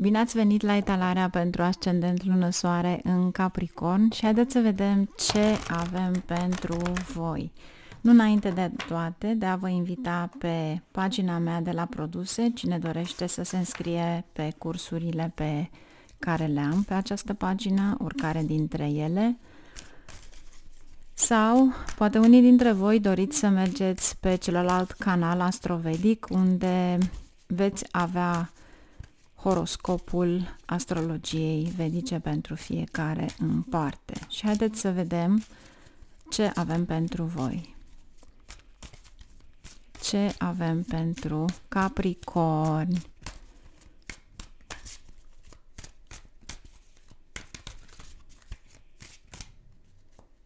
Bine ați venit la etalarea pentru ascendent lună soare în Capricorn și haideți să vedem ce avem pentru voi. Nu înainte de toate, de a vă invita pe pagina mea de la produse, cine dorește să se înscrie pe cursurile pe care le am pe această pagină, oricare dintre ele, sau poate unii dintre voi doriți să mergeți pe celălalt canal astrovedic unde veți avea horoscopul astrologiei vedice pentru fiecare în parte. Și haideți să vedem ce avem pentru voi. Ce avem pentru Capricorn?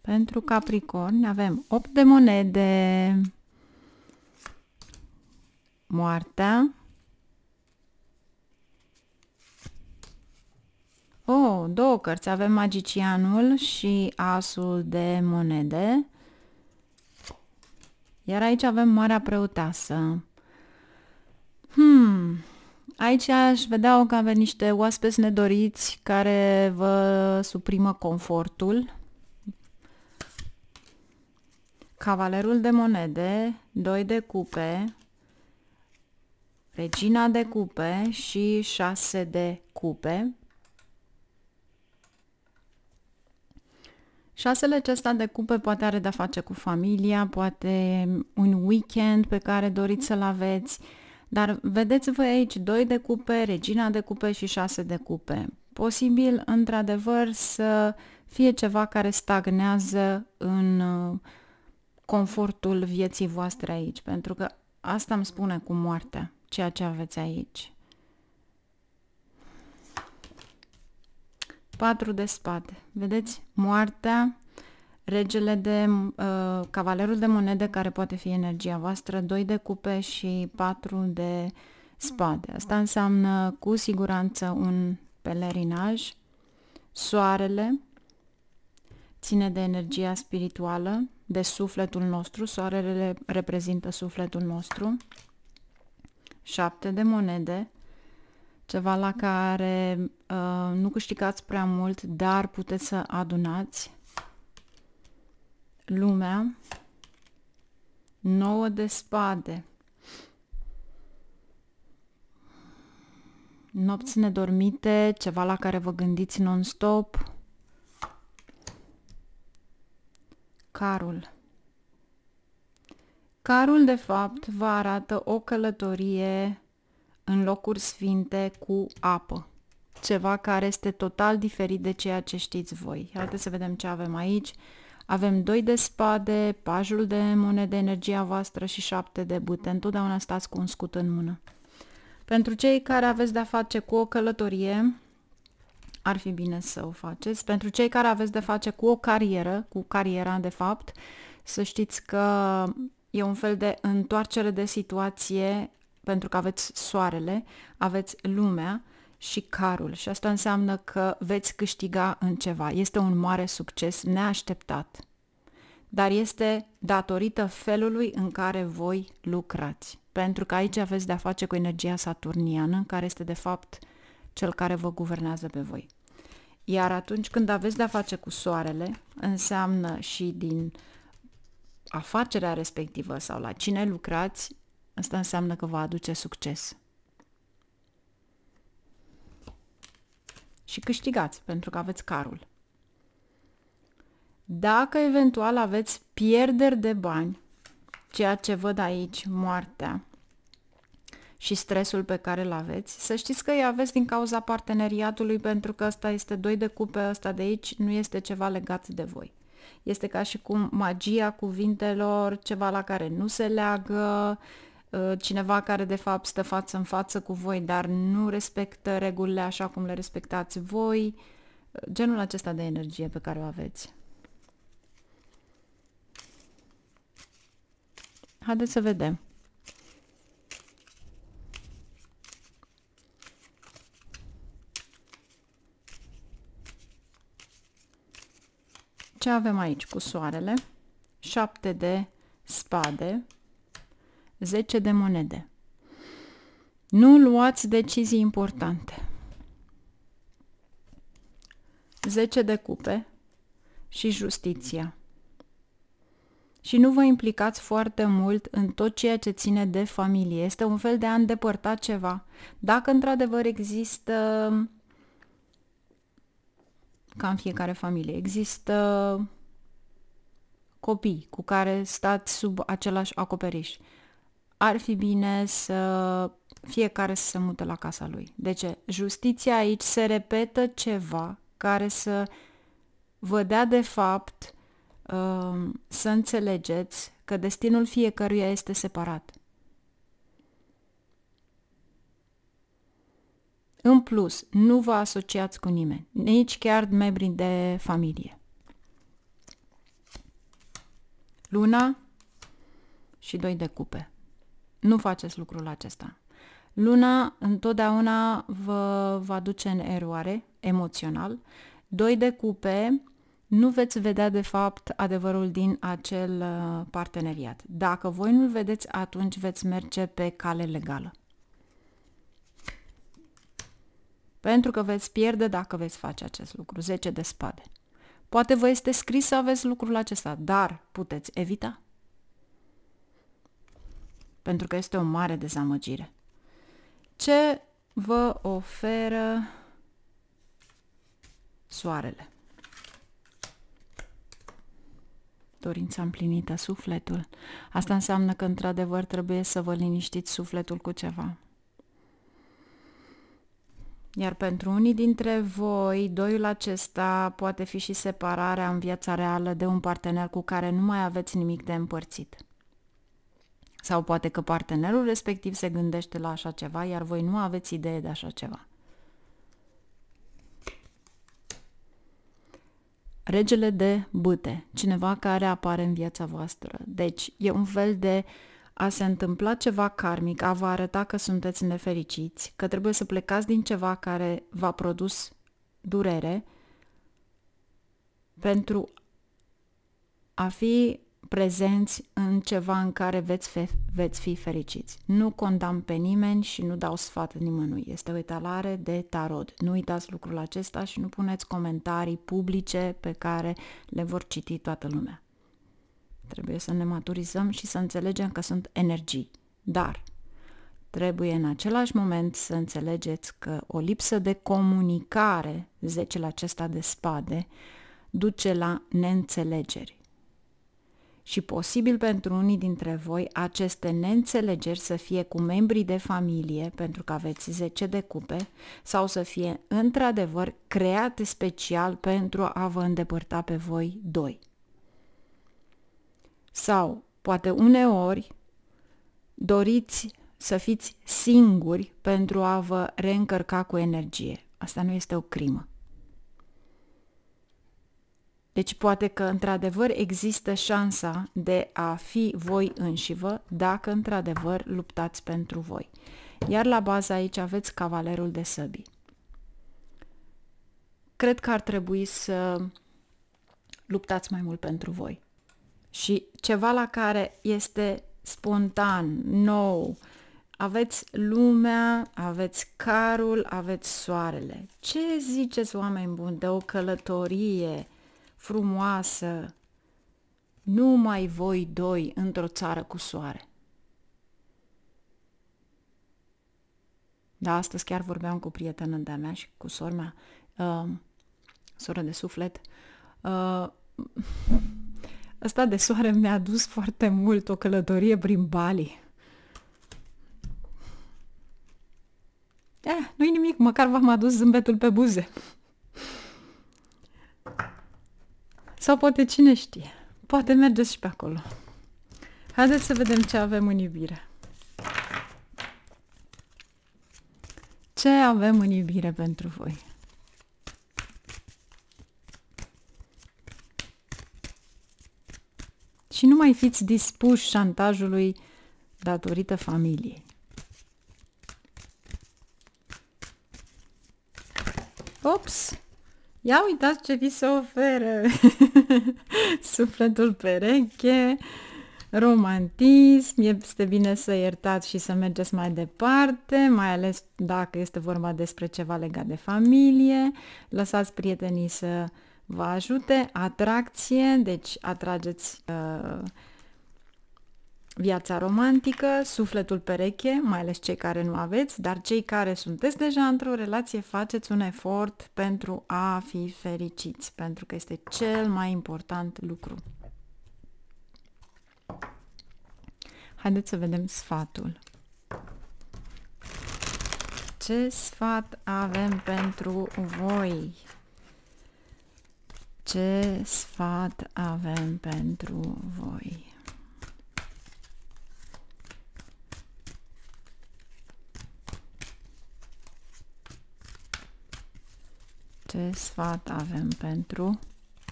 Pentru Capricorn avem 8 de monede, moartea, două cărți. Avem magicianul și asul de monede. Iar aici avem marea Preoteasă. Hmm, aici aș vedea că avem niște oaspeți nedoriți care vă suprimă confortul. Cavalerul de monede, doi de cupe, regina de cupe și șase de cupe. Șasele acesta de cupe poate are de-a face cu familia, poate un weekend pe care doriți să-l aveți, dar vedeți-vă aici 2 de cupe, regina de cupe și 6 de cupe. Posibil, într-adevăr, să fie ceva care stagnează în uh, confortul vieții voastre aici, pentru că asta îmi spune cu moartea ceea ce aveți aici. patru de spade. Vedeți? Moartea, regele de uh, cavalerul de monede care poate fi energia voastră, doi de cupe și patru de spade. Asta înseamnă cu siguranță un pelerinaj. Soarele ține de energia spirituală, de sufletul nostru. Soarele reprezintă sufletul nostru. Șapte de monede ceva la care uh, nu câștigați prea mult, dar puteți să adunați lumea. nouă de spade. Nopți nedormite, ceva la care vă gândiți non-stop. Carul. Carul, de fapt, vă arată o călătorie în locuri sfinte cu apă. Ceva care este total diferit de ceea ce știți voi. Haideți să vedem ce avem aici. Avem 2 de spade, pajul de monede, energia voastră și 7 de bute. Întotdeauna stați cu un scut în mână. Pentru cei care aveți de-a face cu o călătorie, ar fi bine să o faceți. Pentru cei care aveți de face cu o carieră, cu cariera de fapt, să știți că e un fel de întoarcere de situație pentru că aveți soarele, aveți lumea și carul și asta înseamnă că veți câștiga în ceva. Este un mare succes neașteptat, dar este datorită felului în care voi lucrați. Pentru că aici aveți de-a face cu energia saturniană, care este de fapt cel care vă guvernează pe voi. Iar atunci când aveți de-a face cu soarele, înseamnă și din afacerea respectivă sau la cine lucrați, Asta înseamnă că va aduce succes. Și câștigați, pentru că aveți carul. Dacă eventual aveți pierderi de bani, ceea ce văd aici, moartea și stresul pe care îl aveți, să știți că îi aveți din cauza parteneriatului, pentru că ăsta este doi de cupe, ăsta de aici nu este ceva legat de voi. Este ca și cum magia cuvintelor, ceva la care nu se leagă, uh, Uh, cineva care de fapt stă față în față cu voi, dar nu respectă regulile așa cum le respectați voi, uh, genul acesta de energie pe care o aveți. Haideți să vedem. Ce avem aici cu soarele? 7 de spade, 10 de monede. Nu luați decizii importante. 10 de cupe și justiția. Și nu vă implicați foarte mult în tot ceea ce ține de familie. Este un fel de a îndepărta ceva. Dacă într-adevăr există, ca în fiecare familie, există copii cu care stați sub același acoperiș ar fi bine să fiecare să se mute la casa lui. De ce? Justiția aici se repetă ceva care să vă dea de fapt um, să înțelegeți că destinul fiecăruia este separat. În plus, nu vă asociați cu nimeni, nici chiar membri de familie. Luna și doi de cupe. Nu faceți lucrul acesta. Luna întotdeauna vă va duce în eroare emoțional. Doi de cupe nu veți vedea de fapt adevărul din acel uh, parteneriat. Dacă voi nu-l vedeți, atunci veți merge pe cale legală. Pentru că veți pierde dacă veți face acest lucru. 10 de spade. Poate vă este scris să aveți lucrul acesta, dar puteți evita pentru că este o mare dezamăgire. Ce vă oferă soarele? dorința împlinită, sufletul. Asta înseamnă că, într-adevăr, trebuie să vă liniștiți sufletul cu ceva. Iar pentru unii dintre voi, doiul acesta poate fi și separarea în viața reală de un partener cu care nu mai aveți nimic de împărțit. Sau poate că partenerul respectiv se gândește la așa ceva, iar voi nu aveți idee de așa ceva. Regele de bâte, cineva care apare în viața voastră. Deci, e un fel de a se întâmpla ceva karmic, a vă arăta că sunteți nefericiți, că trebuie să plecați din ceva care v-a produs durere pentru a fi prezenți în ceva în care veți fi, veți fi fericiți. Nu condamn pe nimeni și nu dau sfat nimănui. Este o etalare de tarot. Nu uitați lucrul acesta și nu puneți comentarii publice pe care le vor citi toată lumea. Trebuie să ne maturizăm și să înțelegem că sunt energii. Dar trebuie în același moment să înțelegeți că o lipsă de comunicare, zecele acesta de spade, duce la neînțelegeri și posibil pentru unii dintre voi aceste neînțelegeri să fie cu membrii de familie, pentru că aveți 10 de cupe, sau să fie într-adevăr create special pentru a vă îndepărta pe voi doi. Sau, poate uneori, doriți să fiți singuri pentru a vă reîncărca cu energie. Asta nu este o crimă. Deci poate că într-adevăr există șansa de a fi voi înșivă dacă într-adevăr luptați pentru voi. Iar la bază aici aveți cavalerul de săbi. Cred că ar trebui să luptați mai mult pentru voi. Și ceva la care este spontan, nou, aveți lumea, aveți carul, aveți soarele. Ce ziceți, oameni buni, de o călătorie frumoasă, numai voi doi într-o țară cu soare. Da, astăzi chiar vorbeam cu prietena de-a mea și cu sora mea, uh, sora de suflet. Uh, asta de soare mi-a dus foarte mult o călătorie prin Bali. Eh, nu-i nimic, măcar v-am adus zâmbetul pe buze. Sau poate cine știe, poate mergeți și pe acolo. Haideți să vedem ce avem în iubire. Ce avem în iubire pentru voi? Și nu mai fiți dispuși șantajului datorită familiei. Ops! Ia uitați ce vi se oferă! Sufletul pereche, romantism, este bine să iertați și să mergeți mai departe, mai ales dacă este vorba despre ceva legat de familie, lăsați prietenii să vă ajute, atracție, deci atrageți uh, viața romantică, sufletul pereche, mai ales cei care nu aveți, dar cei care sunteți deja într-o relație, faceți un efort pentru a fi fericiți, pentru că este cel mai important lucru. Haideți să vedem sfatul. Ce sfat avem pentru voi? Ce sfat avem pentru voi? Ce sfat avem pentru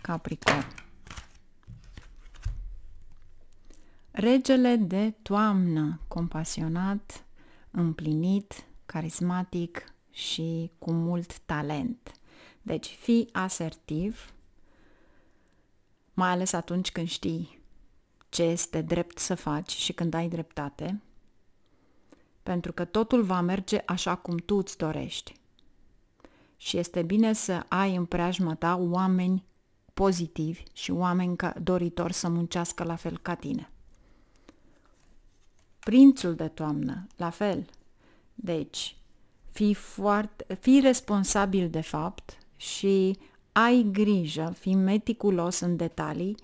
Capricorn? Regele de toamnă, compasionat, împlinit, carismatic și cu mult talent. Deci fii asertiv, mai ales atunci când știi ce este drept să faci și când ai dreptate, pentru că totul va merge așa cum tu îți dorești și este bine să ai în preajma ta oameni pozitivi și oameni doritori să muncească la fel ca tine. Prințul de toamnă, la fel. Deci, fii, foarte, fii responsabil de fapt și ai grijă, fii meticulos în detalii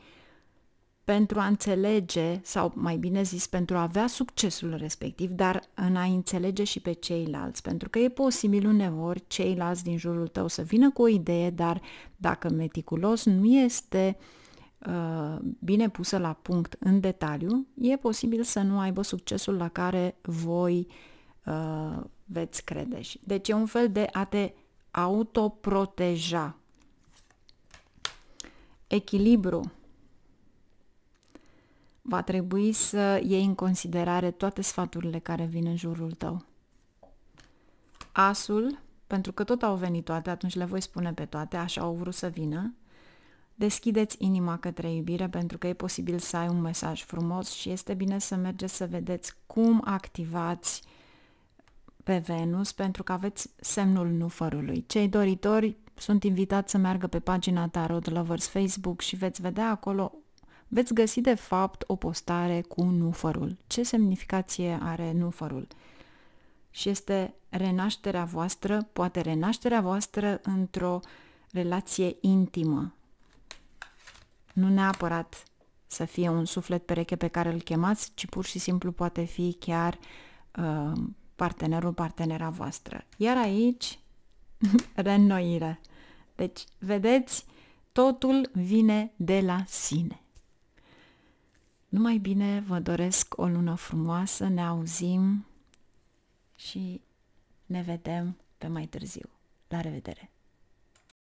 pentru a înțelege, sau mai bine zis, pentru a avea succesul respectiv, dar în a înțelege și pe ceilalți. Pentru că e posibil uneori ceilalți din jurul tău să vină cu o idee, dar dacă meticulos nu este uh, bine pusă la punct în detaliu, e posibil să nu aibă succesul la care voi uh, veți crede. Deci e un fel de a te autoproteja. Echilibru va trebui să iei în considerare toate sfaturile care vin în jurul tău. Asul, pentru că tot au venit toate, atunci le voi spune pe toate, așa au vrut să vină, deschideți inima către iubire pentru că e posibil să ai un mesaj frumos și este bine să mergeți să vedeți cum activați pe Venus pentru că aveți semnul nufărului. Cei doritori sunt invitați să meargă pe pagina Tarot Lovers Facebook și veți vedea acolo veți găsi de fapt o postare cu nufărul. Ce semnificație are nufărul? Și este renașterea voastră, poate renașterea voastră într-o relație intimă. Nu neapărat să fie un suflet pereche pe care îl chemați, ci pur și simplu poate fi chiar uh, partenerul, partenera voastră. Iar aici, reînnoire. Deci, vedeți, totul vine de la sine. Numai bine, vă doresc o lună frumoasă, ne auzim și ne vedem pe mai târziu. La revedere!